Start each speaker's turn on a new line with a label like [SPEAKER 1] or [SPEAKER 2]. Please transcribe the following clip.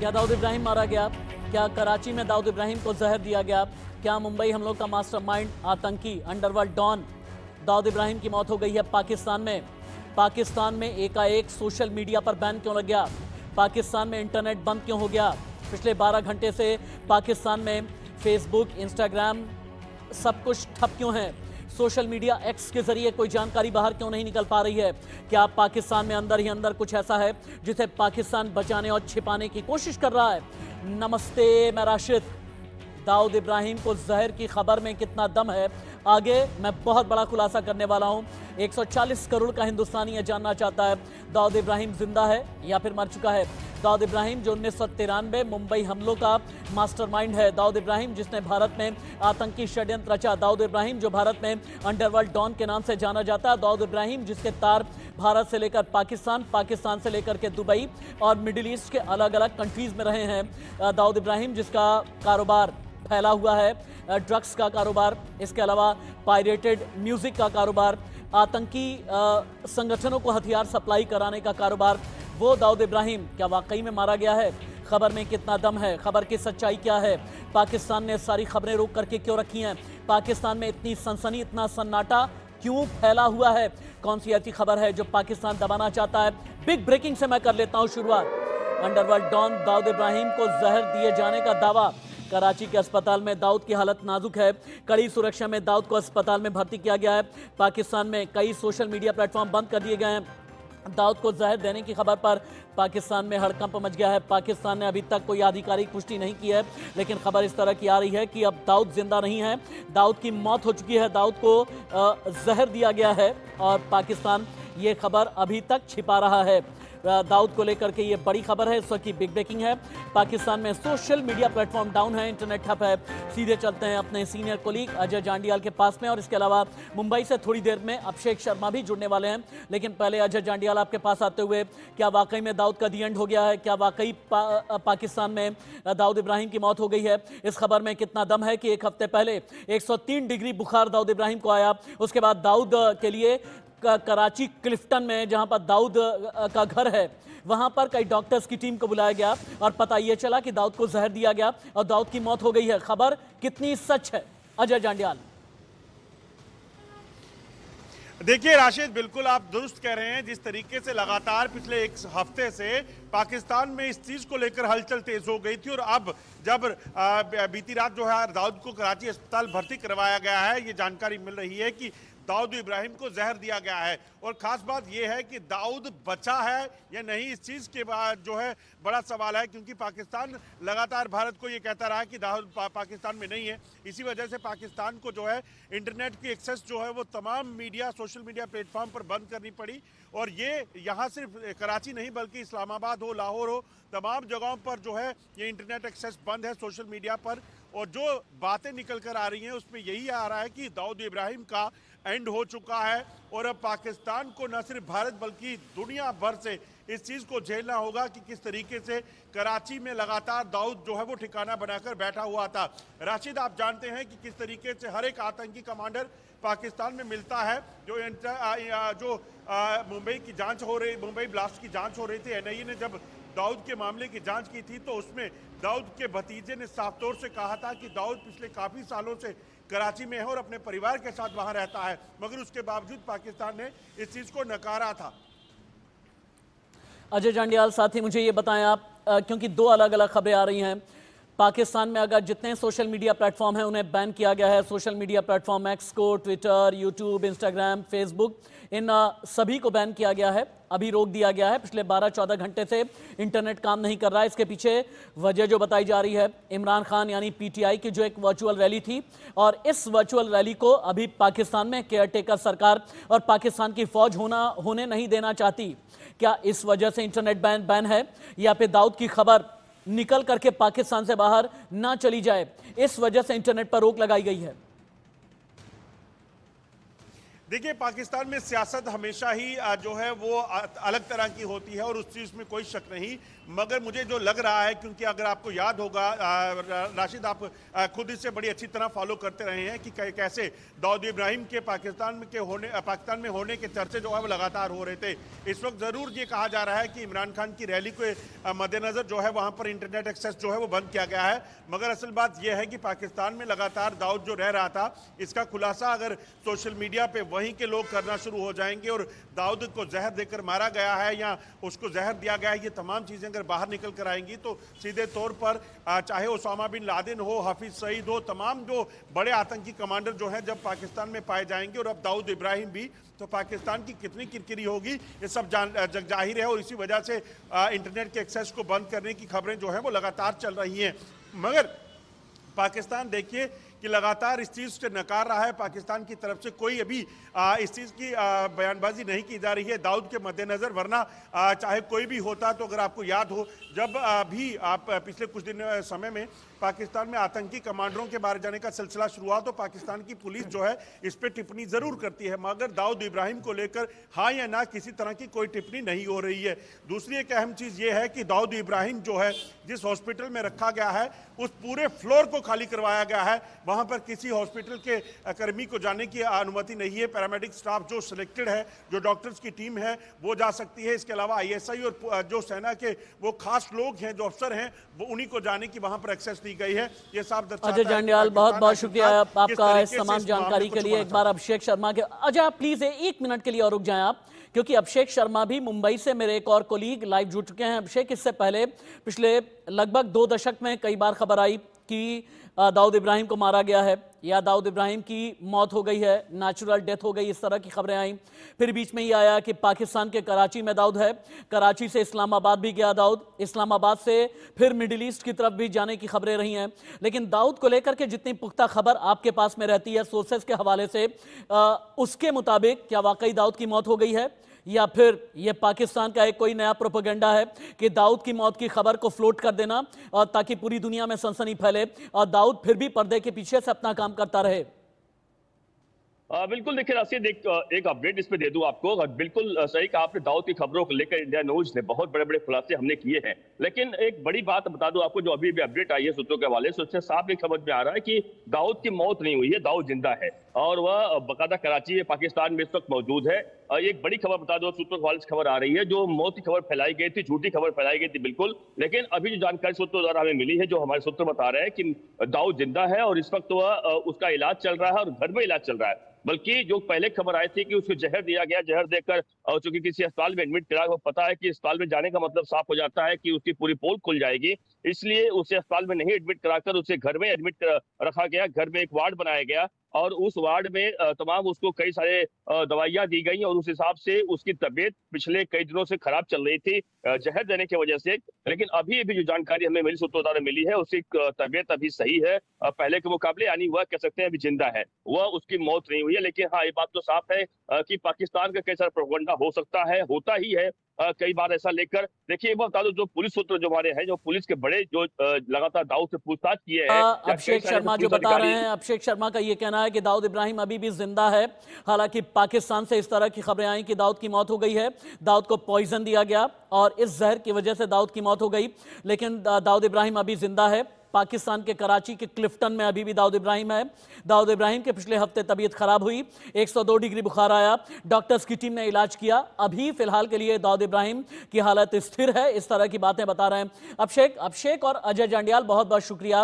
[SPEAKER 1] क्या दाऊद इब्राहिम मारा गया क्या कराची में दाऊद इब्राहिम को जहर दिया गया क्या मुंबई हमलों का मास्टरमाइंड आतंकी अंडरवर्ल्ड डॉन दाऊद इब्राहिम की मौत हो गई है पाकिस्तान में पाकिस्तान में एकाएक सोशल मीडिया पर बैन क्यों लग गया पाकिस्तान में इंटरनेट बंद क्यों हो गया पिछले 12 घंटे से पाकिस्तान में फेसबुक इंस्टाग्राम सब कुछ ठप क्यों है सोशल मीडिया एक्स के जरिए कोई जानकारी बाहर क्यों नहीं निकल पा रही है क्या पाकिस्तान में अंदर ही अंदर कुछ ऐसा है जिसे पाकिस्तान बचाने और छिपाने की कोशिश कर रहा है नमस्ते मैं राशिद दाऊद इब्राहिम को जहर की खबर में कितना दम है आगे मैं बहुत बड़ा खुलासा करने वाला हूँ 140 करोड़ का हिंदुस्तानी यह जानना चाहता है दाऊद इब्राहिम जिंदा है या फिर मर चुका है दाऊद इब्राहिम जो उन्नीस मुंबई हमलों का मास्टरमाइंड है दाऊद इब्राहिम जिसने भारत में आतंकी षड्यंत्र रचा दाऊद इब्राहिम जो भारत में अंडरवर्ल्ड डॉन के नाम से जाना जाता है दाऊद इब्राहिम जिसके तार भारत से लेकर पाकिस्तान पाकिस्तान से लेकर के दुबई और मिडिल ईस्ट के अलग अलग कंट्रीज़ में रहे हैं दाऊद इब्राहिम जिसका कारोबार फैला हुआ है ड्रग्स का कारोबार इसके अलावा पायरेटेड म्यूज़िक का कारोबार आतंकी संगठनों को हथियार सप्लाई कराने का कारोबार वो दाऊद इब्राहिम क्या वाकई में मारा गया है खबर में कितना दम है खबर की सच्चाई क्या है पाकिस्तान ने सारी खबरें रोक करके क्यों रखी हैं पाकिस्तान में इतनी सनसनी इतना सन्नाटा क्यों फैला हुआ है कौन सी ऐसी खबर है जो पाकिस्तान दबाना चाहता है बिग ब्रेकिंग से मैं कर लेता हूं शुरुआत अंडरवर्ल्ड डॉन दाऊद इब्राहिम को जहर दिए जाने का दावा कराची के अस्पताल में दाऊद की हालत नाजुक है कड़ी सुरक्षा में दाऊद को अस्पताल में भर्ती किया गया है पाकिस्तान में कई सोशल मीडिया प्लेटफॉर्म बंद कर दिए गए हैं दाऊद को जहर देने की खबर पर पाकिस्तान में हड़कंप मच गया है पाकिस्तान ने अभी तक कोई आधिकारिक पुष्टि नहीं की है लेकिन खबर इस तरह की आ रही है कि अब दाऊद जिंदा नहीं है दाऊद की मौत हो चुकी है दाऊद को जहर दिया गया है और पाकिस्तान ये खबर अभी तक छिपा रहा है दाऊद को लेकर के ये बड़ी खबर है इस वक्त की बिग ब्रेकिंग है पाकिस्तान में सोशल मीडिया प्लेटफॉर्म डाउन है इंटरनेट ठप है सीधे चलते हैं अपने सीनियर कोलीग अजय जांडियाल के पास में और इसके अलावा मुंबई से थोड़ी देर में अभिषेक शर्मा भी जुड़ने वाले हैं लेकिन पहले अजय जांडियाल आपके पास आते हुए क्या वाकई में दाऊद का दी एंड हो गया है क्या वाकई पा, पाकिस्तान में दाऊद इब्राहिम की मौत हो गई है इस खबर में कितना दम है कि एक हफ्ते पहले एक डिग्री बुखार दाऊद इब्राहिम को आया उसके बाद दाऊद के लिए कराची क्लिफ्टन में जहां पर दाऊद का घर है वहां पर कई डॉक्टर्स की टीम को बुलाया गया और पता यह चला कि दाऊद को जहर दिया गया और दाऊद की मौत हो गई है खबर कितनी सच है अजय जांडियाल
[SPEAKER 2] देखिए राशिद बिल्कुल आप दुरुस्त कह रहे हैं जिस तरीके से लगातार पिछले एक हफ्ते से पाकिस्तान में इस चीज़ को लेकर हलचल तेज हो गई थी और अब जब बीती रात जो है दाऊद को कराची अस्पताल भर्ती करवाया गया है ये जानकारी मिल रही है कि दाऊद इब्राहिम को जहर दिया गया है और ख़ास बात यह है कि दाऊद बचा है या नहीं इस चीज़ के बाद जो है बड़ा सवाल है क्योंकि पाकिस्तान लगातार भारत को ये कहता रहा कि दाऊद पा, पाकिस्तान में नहीं है इसी वजह से पाकिस्तान को जो है इंटरनेट की एक्सेस जो है वो तमाम मीडिया सोशल मीडिया प्लेटफॉर्म पर बंद करनी पड़ी और ये यहाँ सिर्फ कराची नहीं बल्कि इस्लामाबाद हो लाहौर हो तमाम जगहों पर जो है ये इंटरनेट एक्सेस बंद है सोशल मीडिया पर और जो बातें निकल कर आ रही हैं उसमें यही आ रहा है कि दाऊद इब्राहिम का एंड हो चुका है और अब पाकिस्तान को न सिर्फ भारत बल्कि दुनिया भर से इस चीज़ को झेलना होगा कि किस तरीके से कराची में लगातार दाऊद जो है वो ठिकाना बनाकर बैठा हुआ था राशिद आप जानते हैं कि किस तरीके से हर एक आतंकी कमांडर पाकिस्तान में मिलता है जो जो मुंबई की जांच हो रही मुंबई ब्लास्ट की जांच हो रही थी एनआईए ने जब दाऊद के मामले की जांच की थी तो उसमें दाऊद के भतीजे ने साफ तौर से कहा था कि दाऊद पिछले काफ़ी सालों से कराची में है और अपने परिवार के साथ वहां रहता है मगर उसके बावजूद पाकिस्तान ने इस चीज़ को नकारा
[SPEAKER 1] था अजय जांडियाल साथ ही मुझे ये बताएं आप क्योंकि दो अलग अलग खबरें आ रही हैं पाकिस्तान में अगर जितने सोशल मीडिया प्लेटफॉर्म हैं उन्हें बैन किया गया है सोशल मीडिया प्लेटफॉर्म एक्स को ट्विटर यूट्यूब इंस्टाग्राम फेसबुक इन सभी को बैन किया गया है अभी रोक दिया गया है पिछले 12-14 घंटे से इंटरनेट काम नहीं कर रहा है इसके पीछे वजह जो बताई जा रही है इमरान खान यानी पीटीआई की जो एक वर्चुअल रैली थी और इस वर्चुअल रैली को अभी पाकिस्तान में केयरटेकर सरकार और पाकिस्तान की फौज होना होने नहीं देना चाहती क्या इस वजह से इंटरनेट बैन बैन है या फिर दाऊद की खबर निकल करके पाकिस्तान से बाहर ना चली जाए इस वजह से इंटरनेट पर रोक लगाई गई है
[SPEAKER 2] देखिए पाकिस्तान में सियासत हमेशा ही जो है वो अलग तरह की होती है और उस चीज़ में कोई शक नहीं मगर मुझे जो लग रहा है क्योंकि अगर आपको याद होगा राशिद आप खुद इसे बड़ी अच्छी तरह फॉलो करते रहे हैं कि कैसे दाऊद इब्राहिम के पाकिस्तान के होने पाकिस्तान में होने के चर्चे जो है वो लगातार हो रहे थे इस वक्त ज़रूर ये कहा जा रहा है कि इमरान खान की रैली के मद्देनज़र जो है वहाँ पर इंटरनेट एक्सेस जो है वो बंद किया गया है मगर असल बात यह है कि पाकिस्तान में लगातार दाऊद जो रह रहा था इसका खुलासा अगर सोशल मीडिया पर वहीं के लोग करना शुरू हो जाएंगे और दाऊद को जहर देकर मारा गया है या उसको जहर दिया गया है ये तमाम चीज़ें अगर बाहर निकल कर आएंगी तो सीधे तौर पर चाहे उसामा बिन लादिन हो हाफिज सईद हो तमाम जो बड़े आतंकी कमांडर जो हैं जब पाकिस्तान में पाए जाएंगे और अब दाऊद इब्राहिम भी तो पाकिस्तान की कितनी किरकिरी होगी ये सब जान जाहिर है और इसी वजह से इंटरनेट के एक्सेस को बंद करने की खबरें जो हैं वो लगातार चल रही हैं मगर पाकिस्तान देखिए कि लगातार इस चीज़ से नकार रहा है पाकिस्तान की तरफ से कोई अभी आ, इस चीज़ की आ, बयानबाजी नहीं की जा रही है दाऊद के मद्देनज़र वरना आ, चाहे कोई भी होता तो अगर आपको याद हो जब भी आप पिछले कुछ दिन समय में पाकिस्तान में आतंकी कमांडरों के बारे जाने का सिलसिला शुरू हुआ तो पाकिस्तान की पुलिस जो है इस पर टिप्पणी ज़रूर करती है मगर दाऊद इब्राहिम को लेकर हाँ या ना किसी तरह की कोई टिप्पणी नहीं हो रही है दूसरी एक अहम चीज़ ये है कि दाऊद इब्राहिम जो है जिस हॉस्पिटल में रखा गया है उस पूरे फ्लोर को खाली करवाया गया है वहाँ पर किसी हॉस्पिटल के कर्मी को जाने की अनुमति नहीं है पैरामेडिक स्टाफ जो सिलेक्टेड है जो डॉक्टर्स की टीम है वो जा सकती है इसके अलावा आईएसआई और जो सेना के वो खास लोग हैं जो अफसर हैं वो उन्हीं को जाने की वहाँ पर एक्सेस दी गई है ये साफ अजय बहुत बहुत शुक्रिया आपका तमाम जानकारी के लिए एक बार
[SPEAKER 1] अभिषेक शर्मा के अजय आप प्लीज़ एक मिनट के लिए और रुक जाएं आप क्योंकि अभिषेक शर्मा भी मुंबई से मेरे एक और कोलीग लाइव जुड़ चुके हैं अभिषेक इससे पहले पिछले लगभग दो दशक में कई बार खबर आई कि दाऊद इब्राहिम को मारा गया है या दाऊद इब्राहिम की मौत हो गई है नेचुरल डेथ हो गई इस तरह की खबरें आई फिर बीच में ये आया कि पाकिस्तान के कराची में दाऊद है कराची से इस्लामाबाद भी गया दाऊद इस्लामाबाद से फिर मिडिल ईस्ट की तरफ भी जाने की खबरें रही हैं लेकिन दाऊद को लेकर के जितनी पुख्ता खबर आपके पास में रहती है सोर्सेज के हवाले से आ, उसके मुताबिक क्या वाकई दाऊद की मौत हो गई है या फिर यह पाकिस्तान का एक कोई नया प्रोपोगंडा है कि दाऊद की मौत की खबर को फ्लोट कर देना और ताकि पूरी दुनिया में सनसनी फैले और दाऊद फिर भी पर्दे के पीछे से अपना काम करता रहे
[SPEAKER 3] आ, बिल्कुल देखिए राशिद एक एक अपडेट इस पे दे दूं आपको बिल्कुल सही कहा आपने दाऊद की खबरों को लेकर इंडिया न्यूज ने बहुत बड़े बड़े खुलासे हमने किए हैं लेकिन एक बड़ी बात बता दूं आपको जो अभी भी अपडेट आई है सूत्रों के हवाले से उससे साफ एक समझ में आ रहा है कि दाऊद की मौत नहीं हुई है दाऊद जिंदा है और वह बकायदा कराची में पाकिस्तान में इस वक्त मौजूद है एक बड़ी खबर बता दो सूत्रों हवाले से खबर आ रही है जो मौत की खबर फैलाई गई थी झूठी खबर फैलाई गई थी बिल्कुल लेकिन अभी जो जानकारी सूत्रों द्वारा हमें मिली है जो हमारे सूत्र बता रहे हैं कि दाऊ जिंदा है और इस वक्त वह उसका इलाज चल रहा है और घर में इलाज चल रहा है बल्कि जो पहले खबर आई थी कि उसको जहर दिया गया जहर देकर और चूंकि किसी अस्पताल में एडमिट करा वो पता है कि अस्पताल में जाने का मतलब साफ हो जाता है कि उसकी पूरी पोल खुल जाएगी इसलिए उसे अस्पताल में नहीं एडमिट कराकर उसे घर में एडमिट रखा गया घर में एक वार्ड बनाया गया और उस वार्ड में तमाम उसको कई सारे दवाइयां दी गई और उस हिसाब से उसकी तबीयत पिछले कई दिनों से खराब चल रही थी जहर देने की वजह से लेकिन अभी अभी जो जानकारी हमें मिली सूत्रों द्वारा मिली है उसकी तबीयत अभी सही है पहले के मुकाबले यानी वह कह सकते हैं अभी जिंदा है वह उसकी मौत नहीं हुई है लेकिन हाँ ये बात तो साफ है कि पाकिस्तान का कई सारा प्रोपगंडा हो सकता है होता ही है कई बार ऐसा लेकर देखिए एक बार बता दो जो पुलिस सूत्र जो हमारे हैं जो पुलिस के बड़े जो लगातार दाऊद से पूछताछ किए हैं अभिषेक शर्मा जो बता रहे हैं
[SPEAKER 1] अभिषेक शर्मा का ये कहना है कि दाऊद इब्राहिम अभी भी जिंदा है हालांकि पाकिस्तान से इस तरह की खबरें आई कि दाऊद की मौत हो गई है दाऊद को पॉइजन दिया गया और इस जहर की वजह से दाऊद की मौत हो गई लेकिन दाऊद इब्राहिम अभी जिंदा है पाकिस्तान के कराची के क्लिफ्टन में अभी भी दाऊद इब्राहिम है दाऊद इब्राहिम के पिछले हफ्ते तबीयत खराब हुई 102 डिग्री बुखार आया डॉक्टर्स की टीम ने इलाज किया अभी फिलहाल के लिए दाऊद इब्राहिम की हालत स्थिर है इस तरह की बातें बता रहे हैं अभिषेक अभिषेक और अजय जंडियाल बहुत बहुत शुक्रिया